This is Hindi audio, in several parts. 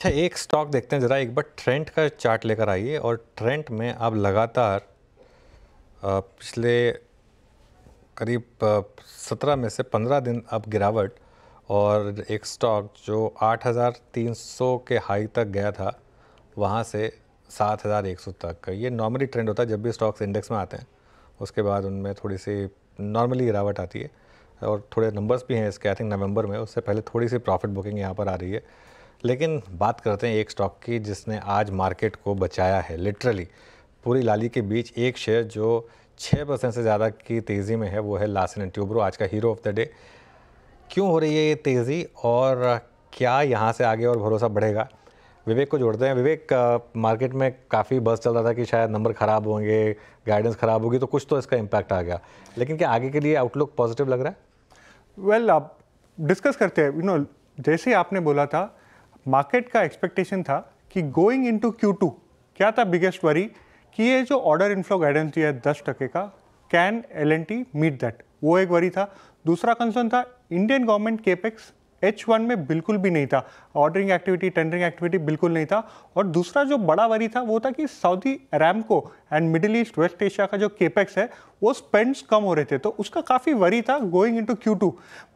अच्छा एक स्टॉक देखते हैं ज़रा एक बार ट्रेंड का चार्ट लेकर आइए और ट्रेंड में आप लगातार पिछले करीब सत्रह में से पंद्रह दिन अब गिरावट और एक स्टॉक जो आठ हज़ार तीन सौ के हाई तक गया था वहाँ से सात हज़ार एक सौ तक ये नॉर्मली ट्रेंड होता है जब भी स्टॉक्स इंडेक्स में आते हैं उसके बाद उनमें थोड़ी सी नॉर्मली गिरावट आती है और थोड़े नंबर्स भी हैं इसके आई थिंक नवंबर में उससे पहले थोड़ी सी प्रॉफिट बुकिंग यहाँ पर आ रही है लेकिन बात करते हैं एक स्टॉक की जिसने आज मार्केट को बचाया है लिटरली पूरी लाली के बीच एक शेयर जो छः परसेंट से ज़्यादा की तेज़ी में है वो है लासन एंड ट्यूब्रो आज का हीरो ऑफ द डे क्यों हो रही है ये तेज़ी और क्या यहाँ से आगे और भरोसा बढ़ेगा विवेक को जोड़ते हैं विवेक मार्केट में काफ़ी बस चल रहा था कि शायद नंबर ख़राब होंगे गाइडेंस ख़राब होगी तो कुछ तो इसका इम्पैक्ट आ गया लेकिन क्या आगे के लिए आउटलुक पॉजिटिव लग रहा है वेल well, आप डिस्कस करते हैं यू नो जैसे आपने बोला था मार्केट का एक्सपेक्टेशन था कि गोइंग इनटू टू क्या था बिगेस्ट वरी कि ये जो ऑर्डर इनफ्लो गाइडेंस दिया है दस टके का can L N T meet that वो एक वरी था दूसरा कंसर्न था Indian government capex H one में बिल्कुल भी नहीं था ऑर्डरिंग एक्टिविटी टेंडरिंग एक्टिविटी बिल्कुल नहीं था और दूसरा जो बड़ा वरी था वो था कि Saudi Aramco and middle east west Asia का जो केपेक्स है वो स्पेंड्स कम हो रहे थे तो उसका काफ़ी वरी था going into Q two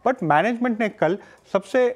but management ने कल सबसे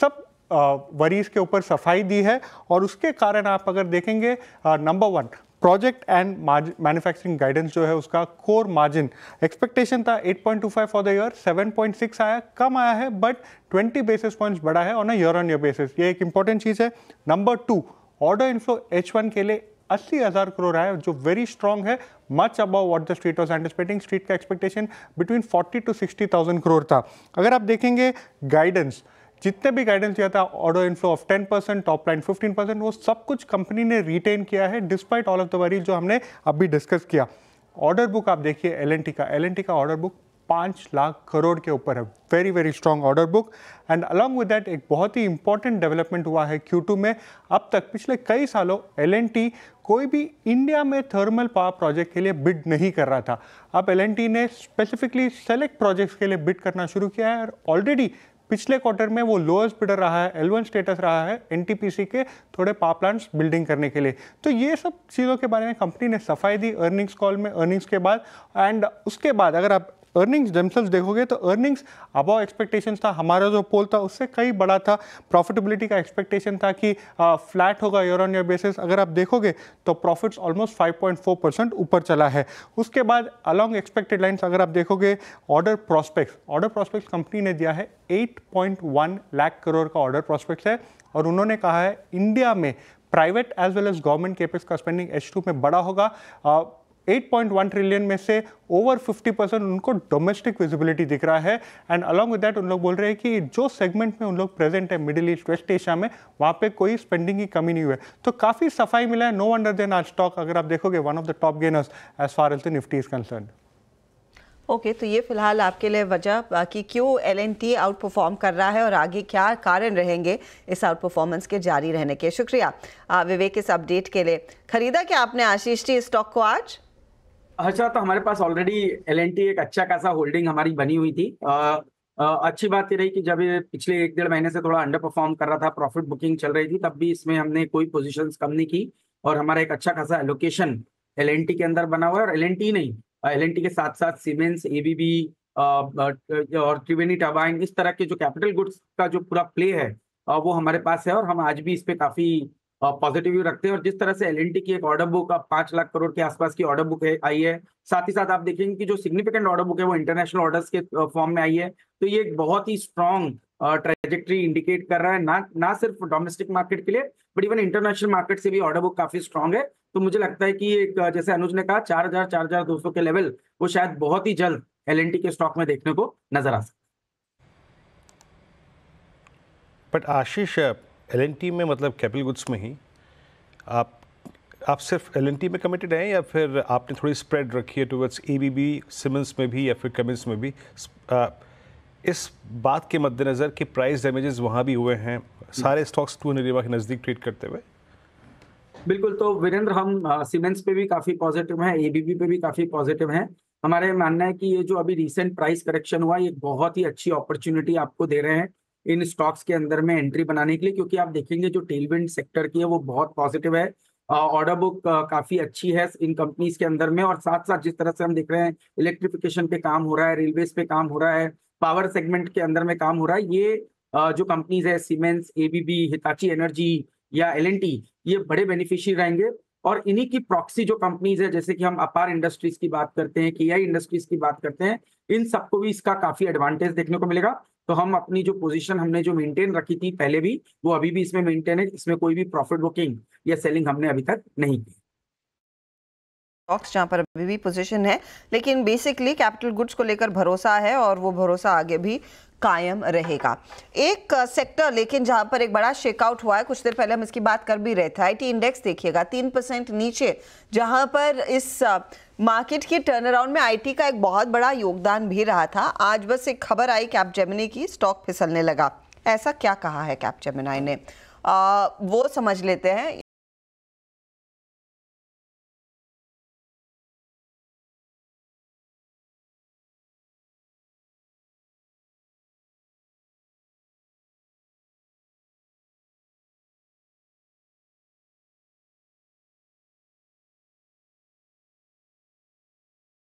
सब वरीज के ऊपर सफाई दी है और उसके कारण आप अगर देखेंगे number one project and manufacturing guidance जो है उसका कोर मार्जिन एक्सपेक्टेशन था 8.25 फॉर द ईयर 7.6 आया कम आया है बट 20 बेसिस पॉइंट्स बढ़ा है on a year on year basis ये एक इंपॉर्टेंट चीज़ है number two order inflow H one के लिए अस्सी हज़ार करोड़ आया जो वेरी स्ट्रॉन्ग है much about what the street was anticipating street का एक्सपेक्टेशन बिटवीन 40 टू 60,000 करोड़ था अगर आप देखेंगे गाइडेंस जितने भी गाइडेंस दिया था order inflow of 10 percent top line 15 percent वो सब कुछ कंपनी ने रिटेन किया है despite all of the worry जो हमने अभी डिस्कस किया ऑर्डर बुक आप देखिए एल का एल का ऑर्डर बुक पाँच लाख करोड़ के ऊपर है very very strong order book and along with that एक बहुत ही इंपॉर्टेंट डेवलपमेंट हुआ है क्यू में अब तक पिछले कई सालों एल कोई भी इंडिया में थर्मल पावर प्रोजेक्ट के लिए बिड नहीं कर रहा था अब एल ने स्पेसिफिकली सेलेक्ट प्रोजेक्ट्स के लिए बिड करना शुरू किया है और ऑलरेडी पिछले क्वार्टर में वो लोअस्ट बिडर रहा है एल स्टेटस रहा है एन के थोड़े पावर प्लांट्स बिल्डिंग करने के लिए तो ये सब चीज़ों के बारे में कंपनी ने सफाई दी अर्निंग्स कॉल में अर्निंग्स के बाद एंड उसके बाद अगर आप अर्निंग्स डेमसेल्स देखोगे तो अर्निंग्स अबाव एक्सपेक्टेशन था हमारा जो पोल था उससे कई बड़ा था प्रॉफिटेबिलिटी का एक्सपेक्टेशन था कि फ्लैट होगा ईयर ऑन ईयर बेसिस अगर आप देखोगे तो प्रॉफिट्स ऑलमोस्ट 5.4 परसेंट ऊपर चला है उसके बाद अलॉन्ग एक्सपेक्टेड लाइन्स अगर आप देखोगे order prospects order prospects company ने दिया है 8.1 लाख करोड़ का ऑर्डर प्रॉस्पेक्ट्स है और उन्होंने कहा है इंडिया में private as well as government capex का स्पेंडिंग एच में बड़ा होगा 8.1 ट्रिलियन में से ओवर 50 परसेंट उनको डोमेस्टिक विजिबिलिटी दिख रहा है एंड अलॉन्ग विद दैट उन लोग बोल रहे हैं कि जो सेगमेंट में उन लोग प्रेजेंट है मिडिल ईस्ट वेस्ट एशिया में वहाँ पे कोई स्पेंडिंग की कमी नहीं हुई है तो काफ़ी सफाई मिला है नो वंडर देन आज स्टॉक अगर आप देखोगे one of the top gainers as far as the Nifty is concern okay okay, तो ये फिलहाल आपके लिए वजह कि क्यों L N T outperform कर रहा है और आगे क्या कारण रहेंगे इस आउट परफॉर्मेंस के जारी रहने के शुक्रिया विवेक इस अपडेट के लिए खरीदा क्या आपने आशीष जी स्टॉक को आज हर्षा तो हमारे पास ऑलरेडी एल एक अच्छा खासा होल्डिंग हमारी बनी हुई थी आ, आ, अच्छी बात ये रही कि जब पिछले एक डेढ़ महीने से थोड़ा अंडर परफॉर्म कर रहा था प्रॉफिट बुकिंग चल रही थी तब भी इसमें हमने कोई पोजिशन कम नहीं की और हमारा एक अच्छा खासा एलोकेशन एल के अंदर बना हुआ है और एल नहीं एल के साथ साथ सीमेंस एबीबी और त्रिवेणी टर्बाइन इस तरह के जो कैपिटल गुड्स का जो पूरा प्ले है वो हमारे पास है और हम आज भी इस पे काफी पॉजिटिव व्यू रखते हैं और जिस तरह से एल की एक ऑर्डर बुक अब पांच लाख करोड़ के आसपास की ऑर्डर बुक आई है साथ ही साथ आप देखेंगे कि जो सिग्निफिकेंट ऑर्डर बुक है वो इंटरनेशनल ऑर्डर्स के फॉर्म में आई है तो ये एक बहुत ही स्ट्रॉन्ग ट्रेजेक्ट्री इंडिकेट कर रहा है ना ना सिर्फ डोमेस्टिक मार्केट के लिए बट इवन इंटरनेशनल मार्केट से भी ऑर्डर बुक काफी स्ट्रांग है तो मुझे लगता है कि एक जैसे अनुज ने कहा चार हजार चार हजार दो सौ के लेवल वो शायद बहुत ही जल्द एल के स्टॉक में देखने को नजर आ सकता बट आशीष एल में मतलब कैपिटल गुड्स में ही आप आप सिर्फ एल में कमिटेड हैं या फिर आपने थोड़ी स्प्रेड रखी है towards A B B Siemens में भी या फिर कमिंस में भी इस बात के मद्देनज़र कि प्राइस डैमेजेस वहाँ भी हुए हैं सारे स्टॉक्स टू हंड्रेड के नज़दीक ट्रेड करते हुए बिल्कुल तो वीरेंद्र हम सीमेंट्स पे भी काफ़ी पॉजिटिव हैं एबीबी पे भी काफ़ी पॉजिटिव हैं हमारे मानना है कि ये जो अभी रिसेंट प्राइस करेक्शन हुआ ये बहुत ही अच्छी अपॉर्चुनिटी आपको दे रहे हैं इन स्टॉक्स के अंदर में एंट्री बनाने के लिए क्योंकि आप देखेंगे जो टेलविंड सेक्टर की है वो बहुत पॉजिटिव है ऑर्डर बुक काफी अच्छी है इन कंपनीज के अंदर में और साथ साथ जिस तरह से हम देख रहे हैं इलेक्ट्रिफिकेशन पे काम हो रहा है रेलवे पे काम हो रहा है पावर सेगमेंट के अंदर में काम हो रहा है ये जो कंपनीज है सीमेंस एबीबी हिताची एनर्जी या एल ये बड़े बेनिफिशियरी रहेंगे और इन्हीं की प्रॉक्सी जो कंपनीज है जैसे कि हम अपार इंडस्ट्रीज की बात करते हैं के इंडस्ट्रीज की बात करते हैं इन सबको भी इसका काफी एडवांटेज देखने को मिलेगा तो हम अपनी जो पोजीशन हमने जो मेंटेन रखी थी पहले भी वो अभी भी इसमें मेंटेन है इसमें कोई भी प्रॉफिट बुकिंग या सेलिंग हमने अभी तक नहीं की स्टॉक्स जहाँ पर अभी भी पोजीशन है लेकिन बेसिकली कैपिटल गुड्स को लेकर भरोसा है और वो भरोसा आगे भी कायम रहेगा एक सेक्टर लेकिन जहां पर एक बड़ा शेकआउट हुआ है कुछ देर पहले हम इसकी बात कर भी रहे थे आईटी इंडेक्स देखिएगा तीन परसेंट नीचे जहां पर इस मार्केट के टर्नअराउंड में आईटी का एक बहुत बड़ा योगदान भी रहा था आज बस एक खबर आई कैप जेमिनी की स्टॉक फिसलने लगा ऐसा क्या कहा है कैप जेमिनाई ने आ, वो समझ लेते हैं